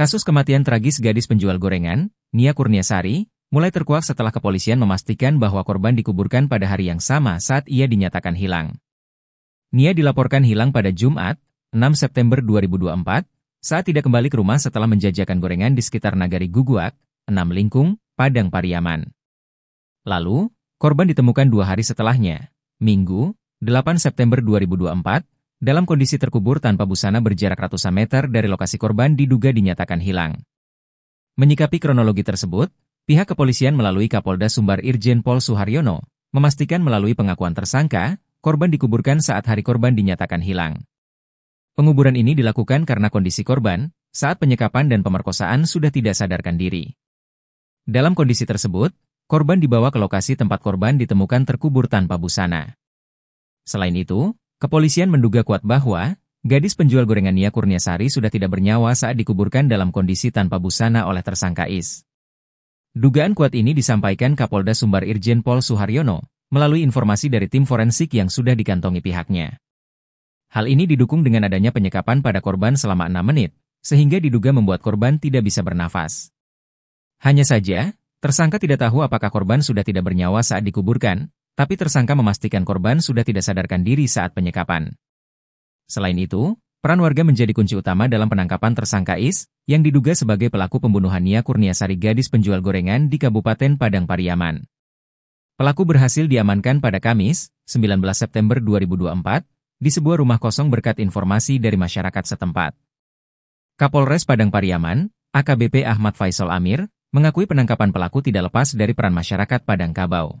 Kasus kematian tragis gadis penjual gorengan, Nia Kurniasari, mulai terkuak setelah kepolisian memastikan bahwa korban dikuburkan pada hari yang sama saat ia dinyatakan hilang. Nia dilaporkan hilang pada Jumat, 6 September 2024, saat tidak kembali ke rumah setelah menjajakan gorengan di sekitar Nagari Guguak, 6 Lingkung, Padang Pariaman. Lalu, korban ditemukan dua hari setelahnya, Minggu, 8 September 2024, dalam kondisi terkubur tanpa busana berjarak ratusan meter dari lokasi korban diduga dinyatakan hilang. Menyikapi kronologi tersebut, pihak kepolisian melalui Kapolda Sumbar Irjen Pol Suharyono memastikan melalui pengakuan tersangka, korban dikuburkan saat hari korban dinyatakan hilang. Penguburan ini dilakukan karena kondisi korban saat penyekapan dan pemerkosaan sudah tidak sadarkan diri. Dalam kondisi tersebut, korban dibawa ke lokasi tempat korban ditemukan terkubur tanpa busana. Selain itu, Kepolisian menduga kuat bahwa, gadis penjual gorengan Nia Kurniasari sudah tidak bernyawa saat dikuburkan dalam kondisi tanpa busana oleh tersangka Is. Dugaan kuat ini disampaikan Kapolda Sumbar Irjen Pol Suharyono, melalui informasi dari tim forensik yang sudah dikantongi pihaknya. Hal ini didukung dengan adanya penyekapan pada korban selama enam menit, sehingga diduga membuat korban tidak bisa bernafas. Hanya saja, tersangka tidak tahu apakah korban sudah tidak bernyawa saat dikuburkan, tapi tersangka memastikan korban sudah tidak sadarkan diri saat penyekapan. Selain itu, peran warga menjadi kunci utama dalam penangkapan tersangka Is, yang diduga sebagai pelaku pembunuhan Nia Kurniasari gadis penjual gorengan di Kabupaten Padang Pariaman. Pelaku berhasil diamankan pada Kamis, 19 September 2024, di sebuah rumah kosong berkat informasi dari masyarakat setempat. Kapolres Padang Pariaman, AKBP Ahmad Faisal Amir, mengakui penangkapan pelaku tidak lepas dari peran masyarakat Padang Kabau.